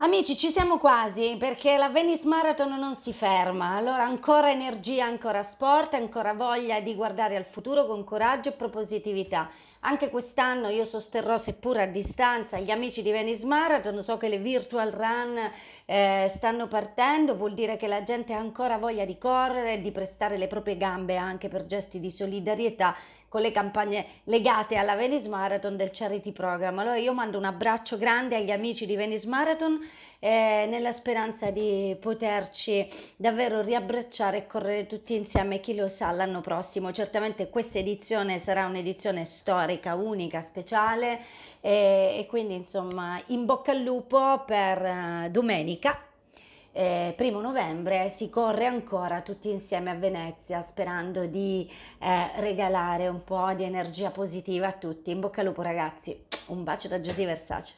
Amici, ci siamo quasi perché la Venice Marathon non si ferma, allora ancora energia, ancora sport, ancora voglia di guardare al futuro con coraggio e propositività. Anche quest'anno io sosterrò, seppur a distanza, gli amici di Venice Marathon, so che le virtual run eh, stanno partendo, vuol dire che la gente ha ancora voglia di correre, di prestare le proprie gambe anche per gesti di solidarietà con le campagne legate alla Venice Marathon del Charity Program. Allora io mando un abbraccio grande agli amici di Venice Marathon eh, nella speranza di poterci davvero riabbracciare e correre tutti insieme, chi lo sa, l'anno prossimo. Certamente questa edizione sarà un'edizione storica, unica, speciale eh, e quindi insomma in bocca al lupo per eh, domenica eh, primo novembre si corre ancora tutti insieme a Venezia sperando di eh, regalare un po' di energia positiva a tutti. In bocca al lupo ragazzi, un bacio da Giusy Versace.